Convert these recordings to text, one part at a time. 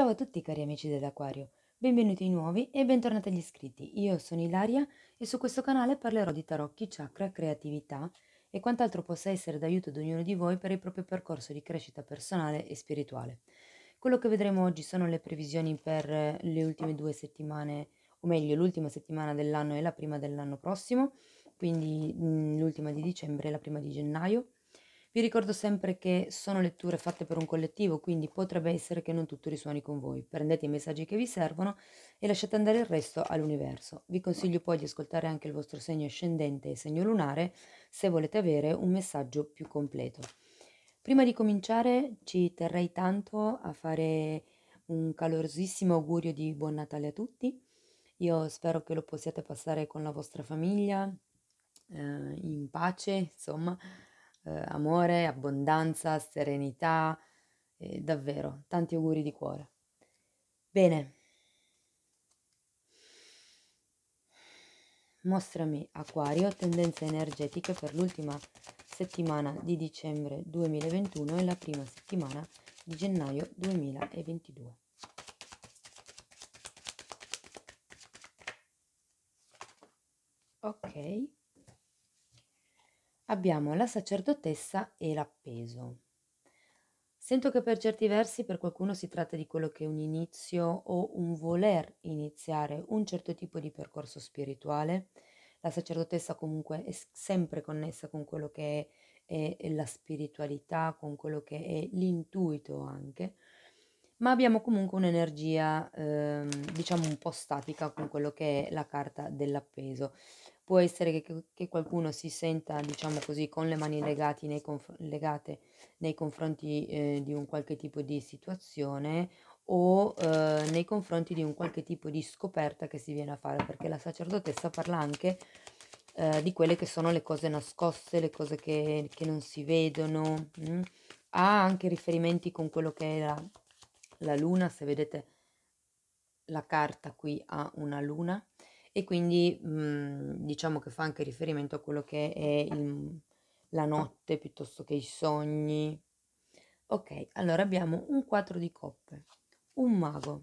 Ciao a tutti cari amici dell'Aquario, benvenuti nuovi e bentornati agli iscritti. Io sono Ilaria e su questo canale parlerò di tarocchi, chakra, creatività e quant'altro possa essere d'aiuto ad ognuno di voi per il proprio percorso di crescita personale e spirituale. Quello che vedremo oggi sono le previsioni per le ultime due settimane, o meglio l'ultima settimana dell'anno e la prima dell'anno prossimo, quindi mh, l'ultima di dicembre e la prima di gennaio vi ricordo sempre che sono letture fatte per un collettivo, quindi potrebbe essere che non tutto risuoni con voi. Prendete i messaggi che vi servono e lasciate andare il resto all'universo. Vi consiglio poi di ascoltare anche il vostro segno ascendente e segno lunare se volete avere un messaggio più completo. Prima di cominciare ci terrei tanto a fare un calorosissimo augurio di buon Natale a tutti. Io spero che lo possiate passare con la vostra famiglia, eh, in pace, insomma, eh, amore, abbondanza, serenità, eh, davvero, tanti auguri di cuore. Bene, mostrami Aquario, tendenze energetiche per l'ultima settimana di dicembre 2021 e la prima settimana di gennaio 2022. Ok abbiamo la sacerdotessa e l'appeso. Sento che per certi versi per qualcuno si tratta di quello che è un inizio o un voler iniziare un certo tipo di percorso spirituale. La sacerdotessa comunque è sempre connessa con quello che è, è la spiritualità, con quello che è l'intuito anche, ma abbiamo comunque un'energia eh, diciamo un po' statica con quello che è la carta dell'appeso può essere che, che qualcuno si senta, diciamo così, con le mani nei conf- legate nei confronti eh, di un qualche tipo di situazione o eh, nei confronti di un qualche tipo di scoperta che si viene a fare, perché la sacerdotessa parla anche eh, di quelle che sono le cose nascoste, le cose che, che non si vedono, mh? Mm. ha anche riferimenti con quello che è la, la luna, se vedete la carta qui ha una luna e quindi mh, mhmm, diciamo che fa anche riferimento a quello che è il, la notte piuttosto che i sogni. Ok, allora abbiamo un 4 di coppe, un mago.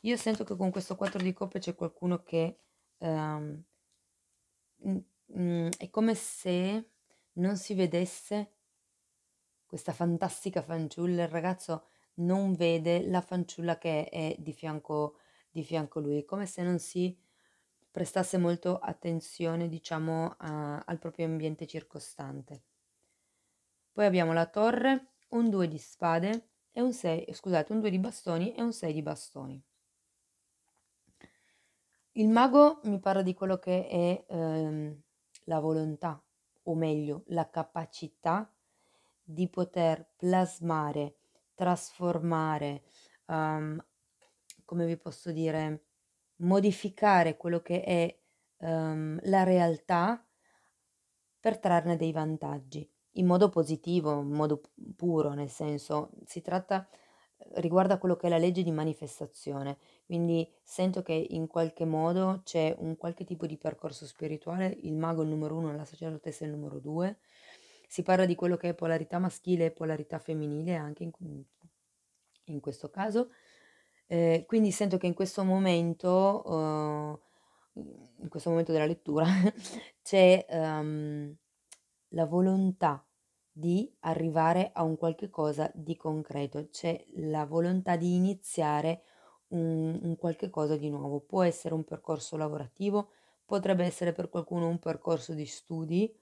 Io sento che con questo 4 di coppe c'è qualcuno che um, è come se non si vedesse questa fantastica fanciulla, il ragazzo non vede la fanciulla che è di fianco di fianco a lui, come se non si prestasse molto attenzione, diciamo, a, al proprio ambiente circostante. Poi abbiamo la torre, un 2 di spade e un 6, scusate, un 2 di bastoni e un 6 di bastoni. Il mago mi parla di quello che è ehm, la volontà, o meglio, la capacità di poter plasmare, trasformare, um, come vi posso dire, modificare quello che è um, la realtà per trarne dei vantaggi, in modo positivo, in modo puro, nel senso, si tratta riguarda quello che è la legge di manifestazione, quindi sento che in qualche modo c'è un qualche tipo di percorso spirituale, il mago è il numero uno, la sacerdotessa è il numero due, si parla di quello che è polarità maschile e polarità femminile anche in, in questo caso, eh, quindi sento che in questo momento, uh, in questo momento della lettura, c'è um, la volontà di arrivare a un qualche cosa di concreto, c'è la volontà di iniziare un, un qualche cosa di nuovo. Può essere un percorso lavorativo, potrebbe essere per qualcuno un percorso di studi,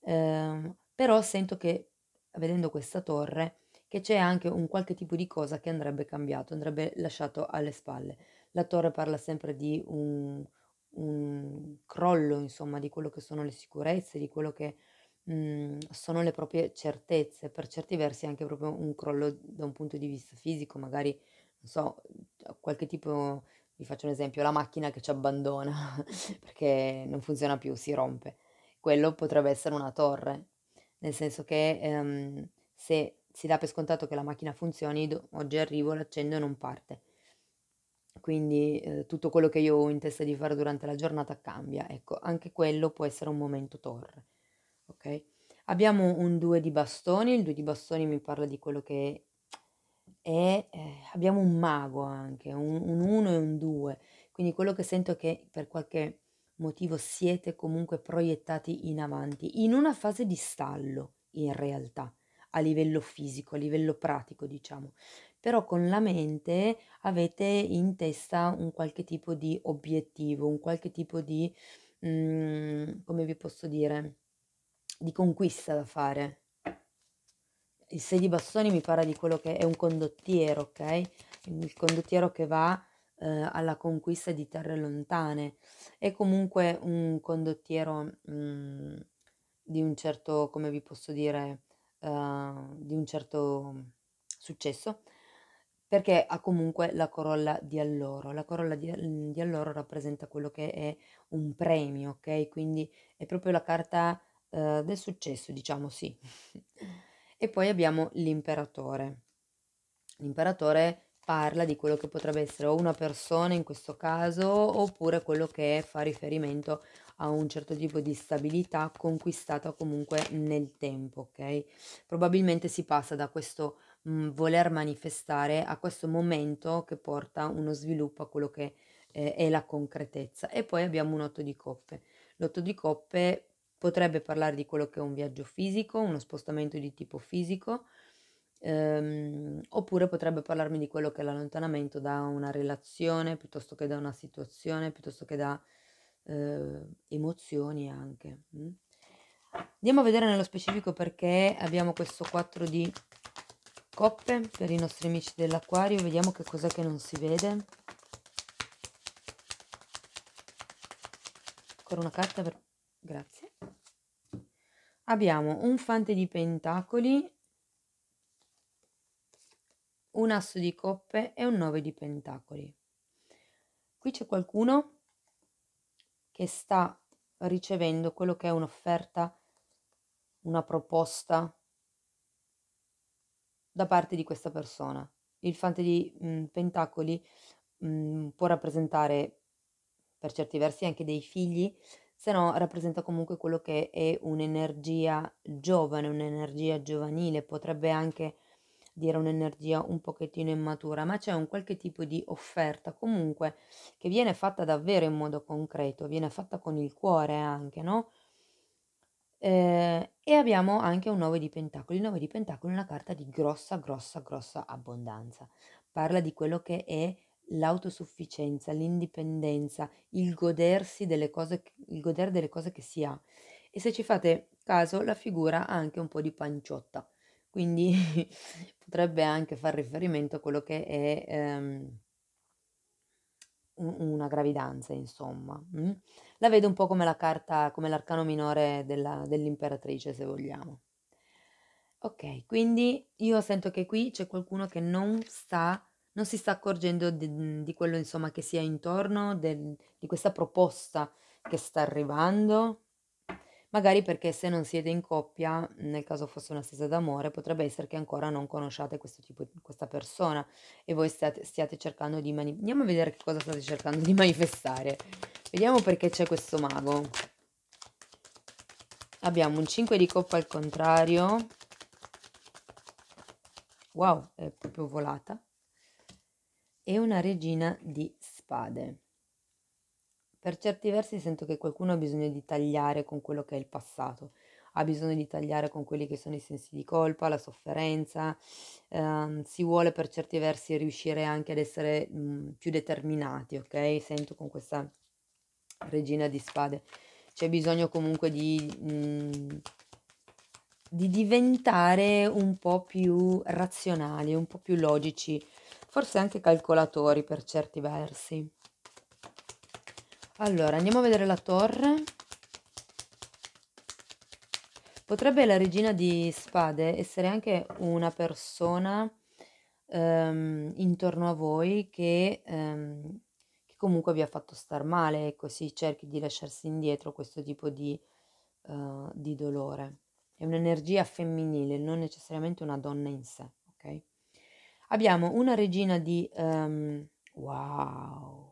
eh, però sento che vedendo questa torre che c'è anche un qualche tipo di cosa che andrebbe cambiato, andrebbe lasciato alle spalle. La torre parla sempre di un, un crollo, insomma, di quello che sono le sicurezze, di quello che mh, mm, sono le proprie certezze, per certi versi anche proprio un crollo da un punto di vista fisico, magari, non so, qualche tipo, vi faccio un esempio, la macchina che ci abbandona perché non funziona più, si rompe. Quello potrebbe essere una torre, nel senso che ehm, se si dà per scontato che la macchina funzioni, oggi arrivo, l'accendo e non parte. Quindi eh, tutto quello che io ho in testa di fare durante la giornata cambia. Ecco, anche quello può essere un momento torre. Ok? Abbiamo un 2 di bastoni, il 2 di bastoni mi parla di quello che è. Eh, abbiamo un mago anche, un 1 e un 2. Quindi quello che sento è che per qualche motivo siete comunque proiettati in avanti, in una fase di stallo in realtà a livello fisico, a livello pratico, diciamo, però con la mente avete in testa un qualche tipo di obiettivo, un qualche tipo di, mh, mm, come vi posso dire, di conquista da fare. Il 6 di bastoni mi parla di quello che è un condottiero, ok? Il condottiero che va eh, alla conquista di terre lontane. È comunque un condottiero mh, mm, di un certo, come vi posso dire, uh, di un certo successo perché ha comunque la corolla di alloro. La corolla di, mhmm, di alloro rappresenta quello che è un premio, ok? Quindi è proprio la carta uh, del successo, diciamo sì. e poi abbiamo l'imperatore. L'imperatore parla di quello che potrebbe essere o una persona in questo caso oppure quello che fa riferimento a un certo tipo di stabilità conquistata comunque nel tempo, ok? Probabilmente si passa da questo mh, mm, voler manifestare a questo momento che porta uno sviluppo a quello che eh, è la concretezza. E poi abbiamo un otto di coppe. L'otto di coppe potrebbe parlare di quello che è un viaggio fisico, uno spostamento di tipo fisico, Um, oppure potrebbe parlarmi di quello che è l'allontanamento da una relazione piuttosto che da una situazione, piuttosto che da eh, emozioni anche. Mm? Andiamo a vedere nello specifico perché abbiamo questo 4 di coppe per i nostri amici dell'acquario, vediamo che cos'è che non si vede. Ancora una carta per... grazie. Abbiamo un fante di pentacoli, un asso di coppe e un nove di pentacoli. Qui c'è qualcuno che sta ricevendo quello che è un'offerta, una proposta da parte di questa persona. Il fante di mh, mm, pentacoli mh, mm, può rappresentare per certi versi anche dei figli, se no rappresenta comunque quello che è un'energia giovane, un'energia giovanile, potrebbe anche dire un'energia un pochettino immatura, ma c'è un qualche tipo di offerta comunque che viene fatta davvero in modo concreto, viene fatta con il cuore anche, no? Eh, e abbiamo anche un 9 di pentacoli. Il 9 di pentacoli è una carta di grossa, grossa, grossa abbondanza. Parla di quello che è l'autosufficienza, l'indipendenza, il godersi delle cose, il godere delle cose che si ha. E se ci fate caso, la figura ha anche un po' di panciotta. Quindi potrebbe anche far riferimento a quello che è ehm, una gravidanza, insomma. Mm? La vedo un po' come la carta, come l'arcano minore della, dell'imperatrice, se vogliamo. Ok, quindi io sento che qui c'è qualcuno che non sta, non si sta accorgendo di, di quello, insomma, che sia intorno, del, di questa proposta che sta arrivando magari perché se non siete in coppia, nel caso fosse una stesa d'amore, potrebbe essere che ancora non conosciate questo tipo, questa persona e voi state, stiate cercando di manifestare. Andiamo a vedere che cosa state cercando di manifestare. Vediamo perché c'è questo mago. Abbiamo un 5 di coppa al contrario. Wow, è proprio volata. E una regina di spade. Per certi versi sento che qualcuno ha bisogno di tagliare con quello che è il passato, ha bisogno di tagliare con quelli che sono i sensi di colpa, la sofferenza, ehm, si vuole per certi versi riuscire anche ad essere mh, mhmm, più determinati, ok? Sento con questa regina di spade. C'è bisogno comunque di, mh, mhmm, di diventare un po' più razionali, un po' più logici, forse anche calcolatori per certi versi. Allora, andiamo a vedere la torre. Potrebbe la regina di spade essere anche una persona um, intorno a voi che, um, che, comunque vi ha fatto star male, e così cerchi di lasciarsi indietro questo tipo di, uh, di dolore. È un'energia femminile, non necessariamente una donna in sé, ok? Abbiamo una regina di... Um, wow!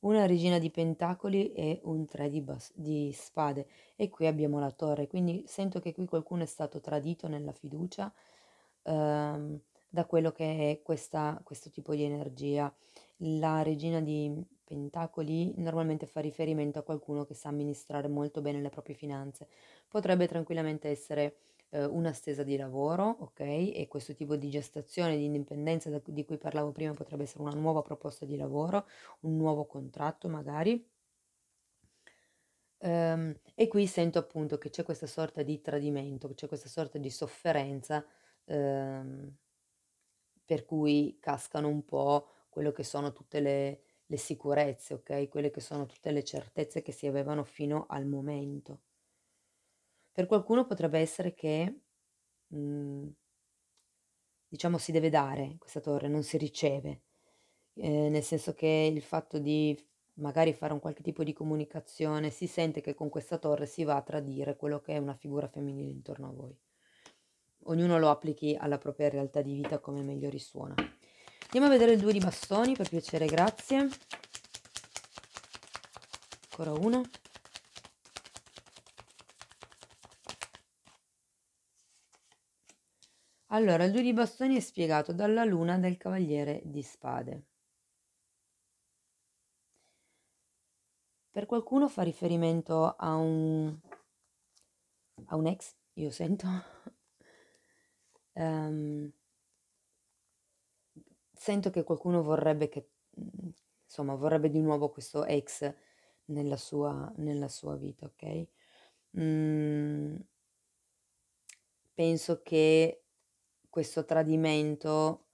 una regina di pentacoli e un tre di, bas- di, spade e qui abbiamo la torre quindi sento che qui qualcuno è stato tradito nella fiducia ehm, da quello che è questa, questo tipo di energia la regina di pentacoli normalmente fa riferimento a qualcuno che sa amministrare molto bene le proprie finanze potrebbe tranquillamente essere eh, una stesa di lavoro, ok? E questo tipo di gestazione, di indipendenza da, di cui parlavo prima potrebbe essere una nuova proposta di lavoro, un nuovo contratto magari. Um, e qui sento appunto che c'è questa sorta di tradimento, c'è questa sorta di sofferenza um, per cui cascano un po' quello che sono tutte le, le sicurezze, ok? Quelle che sono tutte le certezze che si avevano fino al momento. Per qualcuno potrebbe essere che, mh, mhmm, diciamo, si deve dare questa torre, non si riceve, eh, nel senso che il fatto di magari fare un qualche tipo di comunicazione si sente che con questa torre si va a tradire quello che è una figura femminile intorno a voi. Ognuno lo applichi alla propria realtà di vita come meglio risuona. Andiamo a vedere il 2 di bastoni, per piacere, grazie. Ancora uno. Allora, il due di bastoni è spiegato dalla luna del cavaliere di spade. Per qualcuno fa riferimento a un, a un ex, io sento, um, sento che qualcuno vorrebbe che, insomma, vorrebbe di nuovo questo ex nella sua, nella sua vita, ok? Mm, penso che questo tradimento,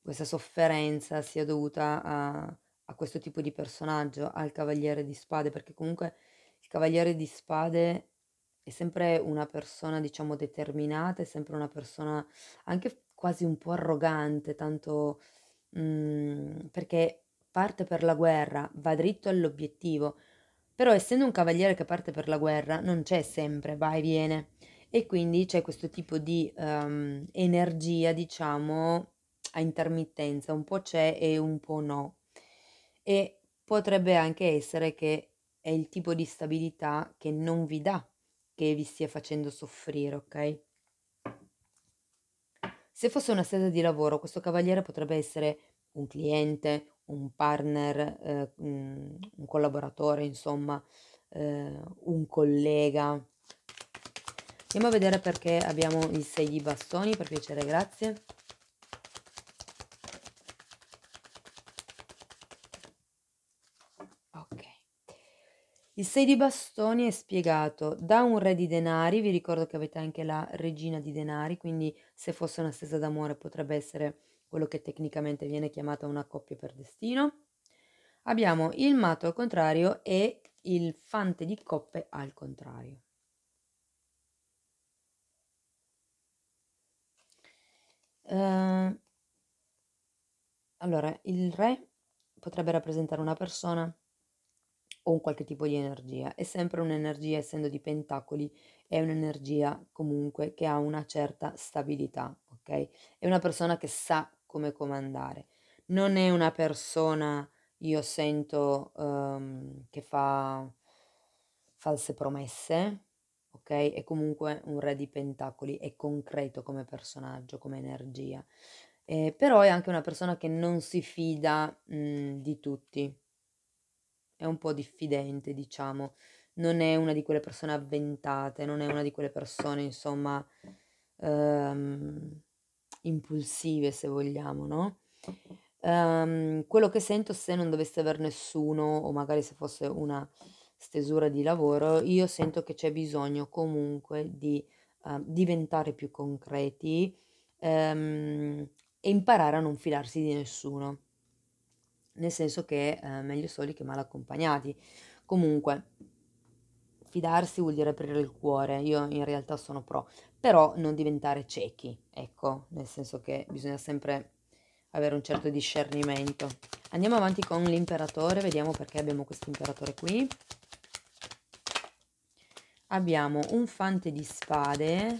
questa sofferenza sia dovuta a, a questo tipo di personaggio, al Cavaliere di Spade, perché comunque il Cavaliere di Spade è sempre una persona, diciamo, determinata, è sempre una persona anche quasi un po' arrogante, tanto mh, mm, perché parte per la guerra, va dritto all'obiettivo, però essendo un cavaliere che parte per la guerra non c'è sempre, vai, e viene e quindi c'è questo tipo di um, energia, diciamo, a intermittenza, un po' c'è e un po' no. E potrebbe anche essere che è il tipo di stabilità che non vi dà, che vi stia facendo soffrire, ok? Se fosse una sede di lavoro, questo cavaliere potrebbe essere un cliente, un partner, eh, un collaboratore, insomma, eh, un collega, Andiamo a vedere perché abbiamo i 6 di bastoni, per piacere, grazie. Ok. Il 6 di bastoni è spiegato da un re di denari, vi ricordo che avete anche la regina di denari, quindi se fosse una stessa d'amore potrebbe essere quello che tecnicamente viene chiamata una coppia per destino. Abbiamo il matto al contrario e il fante di coppe al contrario. Eh, allora, il re potrebbe rappresentare una persona o un qualche tipo di energia. È sempre un'energia, essendo di pentacoli, è un'energia comunque che ha una certa stabilità, ok? È una persona che sa come comandare. Non è una persona, io sento, um, che fa false promesse, ok? È comunque un re di pentacoli, è concreto come personaggio, come energia. Eh, però è anche una persona che non si fida mh, di tutti, è un po' diffidente, diciamo. Non è una di quelle persone avventate, non è una di quelle persone, insomma, ehm, impulsive, se vogliamo, no? Um, quello che sento se non dovesse aver nessuno, o magari se fosse una stesura di lavoro, io sento che c'è bisogno comunque di uh, diventare più concreti um, e imparare a non fidarsi di nessuno. Nel senso che uh, meglio soli che mal accompagnati. Comunque, fidarsi vuol dire aprire il cuore, io in realtà sono pro, però non diventare ciechi, ecco, nel senso che bisogna sempre avere un certo discernimento. Andiamo avanti con l'imperatore, vediamo perché abbiamo questo imperatore qui abbiamo un fante di spade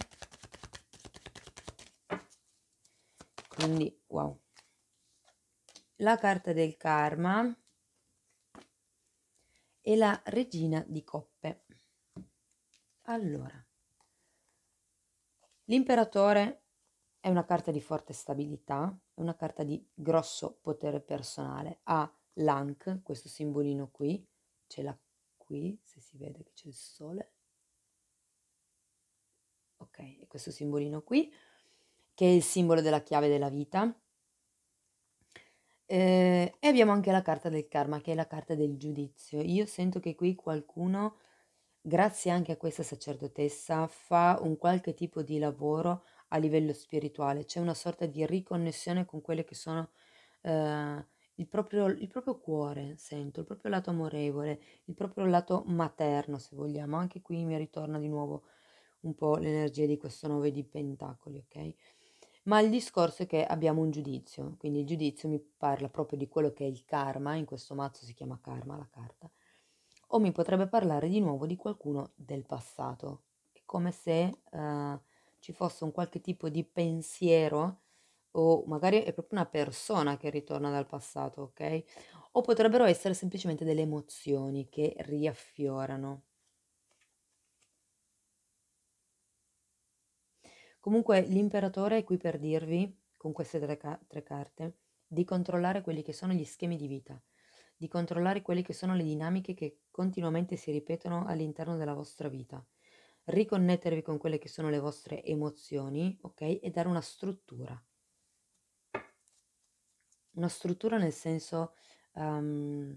quindi wow la carta del karma e la regina di coppe allora l'imperatore è una carta di forte stabilità è una carta di grosso potere personale ha l'ank questo simbolino qui ce l'ha qui se si vede che c'è il sole ok? Questo simbolino qui, che è il simbolo della chiave della vita. Eh, e abbiamo anche la carta del karma, che è la carta del giudizio. Io sento che qui qualcuno, grazie anche a questa sacerdotessa, fa un qualche tipo di lavoro a livello spirituale. C'è una sorta di riconnessione con quelle che sono... Eh, il proprio, il proprio, cuore, sento, il proprio lato amorevole, il proprio lato materno, se vogliamo. Anche qui mi ritorna di nuovo un po' l'energia di questo 9 di pentacoli, ok? Ma il discorso è che abbiamo un giudizio, quindi il giudizio mi parla proprio di quello che è il karma, in questo mazzo si chiama karma la carta, o mi potrebbe parlare di nuovo di qualcuno del passato. È come se uh, ci fosse un qualche tipo di pensiero o magari è proprio una persona che ritorna dal passato, ok? O potrebbero essere semplicemente delle emozioni che riaffiorano. Comunque l'imperatore è qui per dirvi, con queste tre, ca- tre carte, di controllare quelli che sono gli schemi di vita, di controllare quelle che sono le dinamiche che continuamente si ripetono all'interno della vostra vita, riconnettervi con quelle che sono le vostre emozioni, ok? E dare una struttura. Una struttura nel senso, um,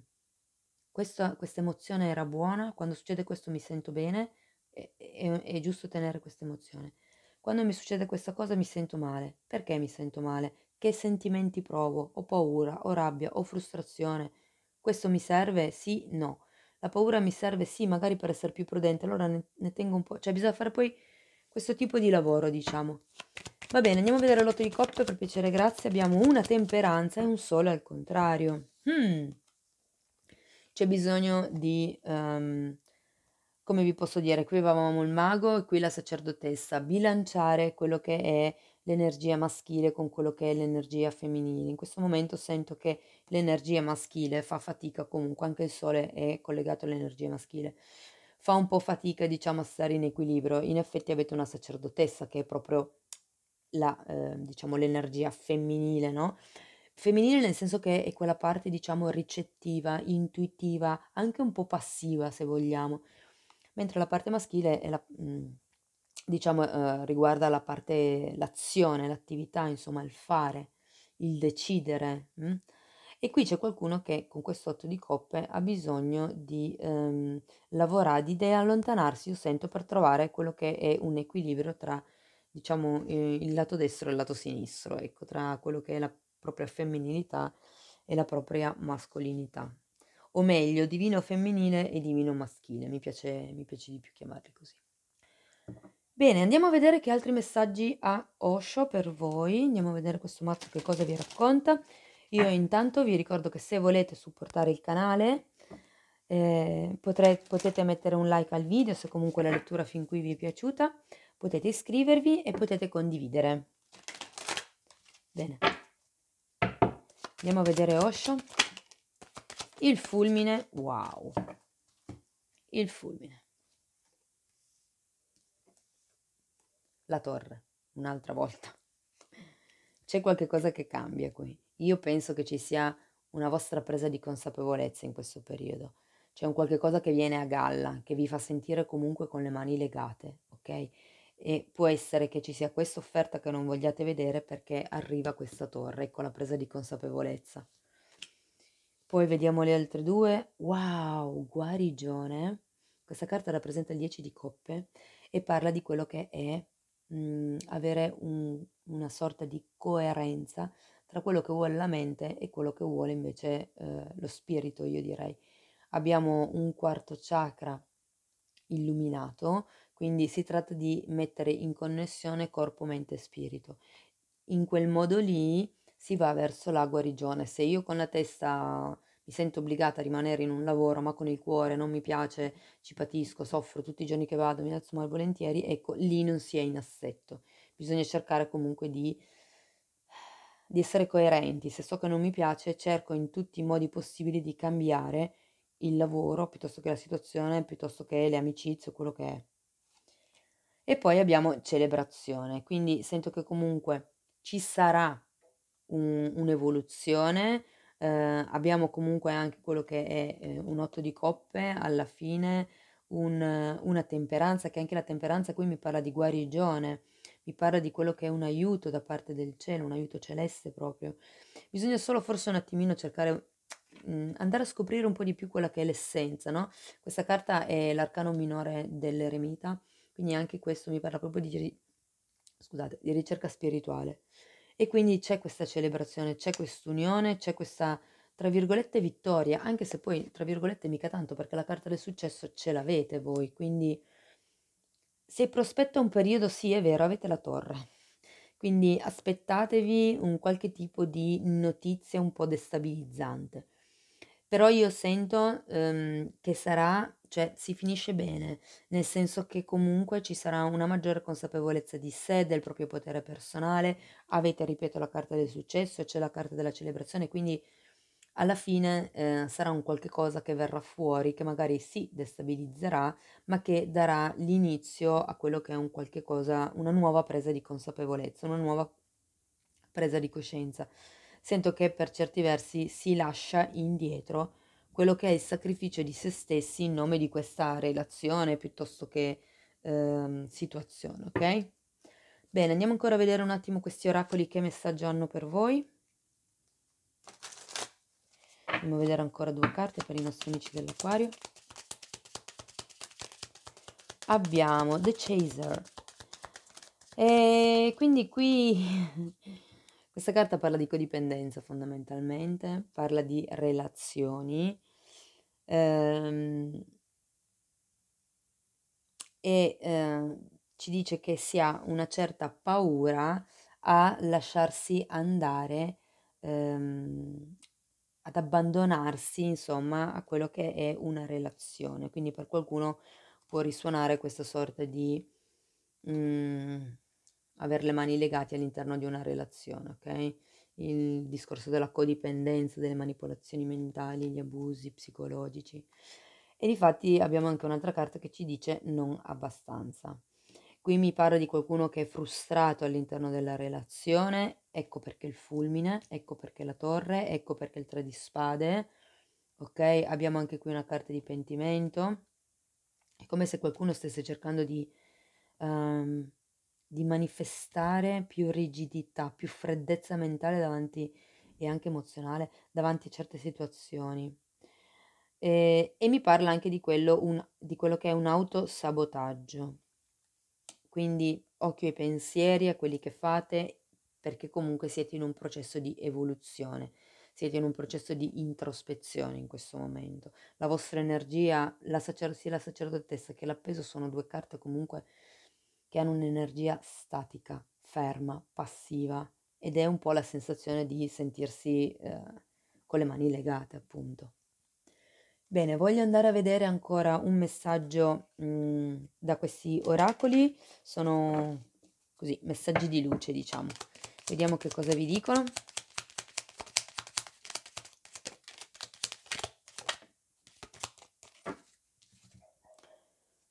questa, questa emozione era buona, quando succede questo mi sento bene, è, è, è giusto tenere questa emozione quando mi succede questa cosa mi sento male. Perché mi sento male? Che sentimenti provo? Ho paura, ho rabbia, ho frustrazione. Questo mi serve? Sì, no. La paura mi serve sì, magari per essere più prudente, allora ne, ne tengo un po'. Cioè bisogna fare poi questo tipo di lavoro, diciamo. Va bene, andiamo a vedere l'otto di coppe, per piacere, grazie. Abbiamo una temperanza e un sole al contrario. Hmm. C'è bisogno di... Um, come vi posso dire, qui avevamo il mago e qui la sacerdotessa, bilanciare quello che è l'energia maschile con quello che è l'energia femminile. In questo momento sento che l'energia maschile fa fatica comunque, anche il sole è collegato all'energia maschile. Fa un po' fatica, diciamo, a stare in equilibrio. In effetti avete una sacerdotessa che è proprio la, eh, diciamo, l'energia femminile, no? Femminile nel senso che è quella parte, diciamo, ricettiva, intuitiva, anche un po' passiva, se vogliamo mentre la parte maschile è la, mm, diciamo, eh, riguarda la parte, l'azione, l'attività, insomma il fare, il decidere. Mh? Mm? E qui c'è qualcuno che con questo otto di coppe ha bisogno di ehm, lavorare, di allontanarsi, io sento, per trovare quello che è un equilibrio tra, diciamo, eh, il lato destro e il lato sinistro, ecco, tra quello che è la propria femminilità e la propria mascolinità o meglio divino femminile e divino maschile, mi piace, mi piace di più chiamarli così. Bene, andiamo a vedere che altri messaggi ha Osho per voi, andiamo a vedere questo mazzo che cosa vi racconta. Io intanto vi ricordo che se volete supportare il canale eh, potrei, potete mettere un like al video se comunque la lettura fin qui vi è piaciuta, potete iscrivervi e potete condividere. Bene, andiamo a vedere Osho. Il fulmine, wow. Il fulmine. La torre, un'altra volta. C'è qualcosa che cambia qui. Io penso che ci sia una vostra presa di consapevolezza in questo periodo. C'è un qualche cosa che viene a galla, che vi fa sentire comunque con le mani legate, ok? E può essere che ci sia questa offerta che non vogliate vedere perché arriva questa torre, con la presa di consapevolezza. Poi vediamo le altre due. Wow, guarigione. Questa carta rappresenta il 10 di coppe e parla di quello che è mh, mm, avere un, una sorta di coerenza tra quello che vuole la mente e quello che vuole invece eh, lo spirito, io direi. Abbiamo un quarto chakra illuminato, quindi si tratta di mettere in connessione corpo, mente e spirito. In quel modo lì si va verso la guarigione. Se io con la testa mi sento obbligata a rimanere in un lavoro, ma con il cuore non mi piace, ci patisco, soffro tutti i giorni che vado, mi alzo malvolentieri, ecco, lì non si è in assetto. Bisogna cercare comunque di, di essere coerenti. Se so che non mi piace, cerco in tutti i modi possibili di cambiare il lavoro, piuttosto che la situazione, piuttosto che le amicizie, quello che è. E poi abbiamo celebrazione, quindi sento che comunque ci sarà un, un'evoluzione. Eh, abbiamo comunque anche quello che è eh, un otto di coppe, alla fine un, una temperanza, che anche la temperanza qui mi parla di guarigione, mi parla di quello che è un aiuto da parte del cielo, un aiuto celeste proprio. Bisogna solo forse un attimino cercare mm, andare a scoprire un po' di più quella che è l'essenza, no? Questa carta è l'arcano minore dell'eremita, quindi anche questo mi parla proprio di, scusate, di ricerca spirituale. E quindi c'è questa celebrazione, c'è quest'unione, c'è questa, tra virgolette, vittoria, anche se poi, tra virgolette, mica tanto, perché la carta del successo ce l'avete voi, quindi se prospetta un periodo, sì, è vero, avete la torre. Quindi aspettatevi un qualche tipo di notizia un po' destabilizzante. Però io sento um, che sarà cioè si finisce bene, nel senso che comunque ci sarà una maggiore consapevolezza di sé, del proprio potere personale, avete, ripeto, la carta del successo, c'è la carta della celebrazione, quindi alla fine eh, sarà un qualche cosa che verrà fuori, che magari si destabilizzerà, ma che darà l'inizio a quello che è un qualche cosa, una nuova presa di consapevolezza, una nuova presa di coscienza. Sento che per certi versi si lascia indietro quello che è il sacrificio di se stessi in nome di questa relazione piuttosto che eh, situazione, ok? Bene, andiamo ancora a vedere un attimo questi oracoli che messaggio hanno per voi. Andiamo a vedere ancora due carte per i nostri amici dell'acquario. Abbiamo The Chaser. E quindi qui questa carta parla di codipendenza fondamentalmente, parla di relazioni, ehm, e eh, ci dice che si ha una certa paura a lasciarsi andare, ehm, ad abbandonarsi, insomma, a quello che è una relazione. Quindi per qualcuno può risuonare questa sorta di mh, mm, avere le mani legate all'interno di una relazione, ok? il discorso della codipendenza, delle manipolazioni mentali, gli abusi psicologici. E difatti abbiamo anche un'altra carta che ci dice non abbastanza. Qui mi parla di qualcuno che è frustrato all'interno della relazione, ecco perché il fulmine, ecco perché la torre, ecco perché il tre di spade. Ok, abbiamo anche qui una carta di pentimento. È come se qualcuno stesse cercando di um, di manifestare più rigidità, più freddezza mentale davanti, e anche emozionale davanti a certe situazioni. E, e mi parla anche di quello, un, di quello che è un autosabotaggio. Quindi occhio ai pensieri, a quelli che fate, perché comunque siete in un processo di evoluzione, siete in un processo di introspezione in questo momento. La vostra energia, la sacer- sia la sacerdotessa che l'appeso sono due carte comunque che hanno un'energia statica, ferma, passiva ed è un po' la sensazione di sentirsi eh, con le mani legate, appunto. Bene, voglio andare a vedere ancora un messaggio mh, mm, da questi oracoli, sono così, messaggi di luce, diciamo. Vediamo che cosa vi dicono.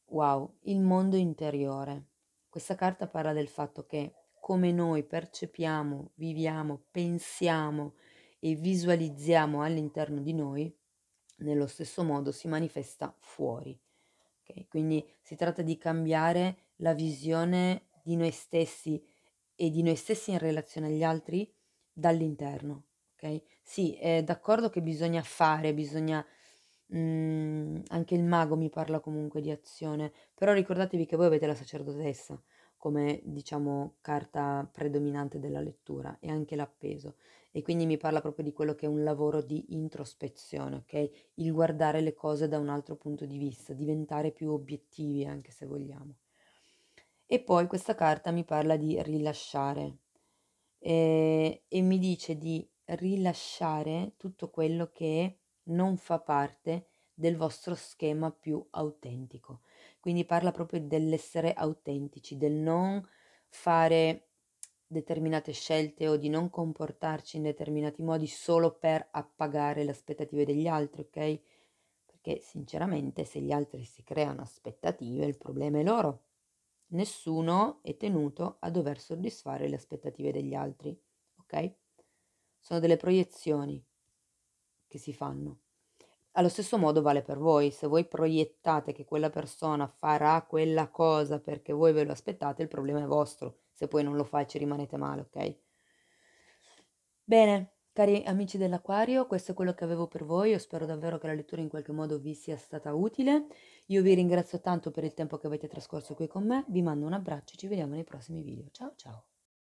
Wow, il mondo interiore. Questa carta parla del fatto che come noi percepiamo, viviamo, pensiamo e visualizziamo all'interno di noi, nello stesso modo si manifesta fuori. Okay? Quindi si tratta di cambiare la visione di noi stessi e di noi stessi in relazione agli altri dall'interno. Okay? Sì, è d'accordo che bisogna fare, bisogna Mm, anche il mago mi parla comunque di azione, però ricordatevi che voi avete la sacerdotessa come diciamo carta predominante della lettura e anche l'appeso e quindi mi parla proprio di quello che è un lavoro di introspezione, ok? Il guardare le cose da un altro punto di vista, diventare più obiettivi anche se vogliamo. E poi questa carta mi parla di rilasciare e, ehm, e mi dice di rilasciare tutto quello che non fa parte del vostro schema più autentico. Quindi parla proprio dell'essere autentici, del non fare determinate scelte o di non comportarci in determinati modi solo per appagare le aspettative degli altri, ok? Perché sinceramente se gli altri si creano aspettative, il problema è loro. Nessuno è tenuto a dover soddisfare le aspettative degli altri, ok? Sono delle proiezioni che si fanno. Allo stesso modo vale per voi, se voi proiettate che quella persona farà quella cosa perché voi ve lo aspettate, il problema è vostro, se poi non lo fa ci rimanete male, ok? Bene, cari amici dell'Aquario, questo è quello che avevo per voi, io spero davvero che la lettura in qualche modo vi sia stata utile, io vi ringrazio tanto per il tempo che avete trascorso qui con me, vi mando un abbraccio e ci vediamo nei prossimi video, ciao ciao!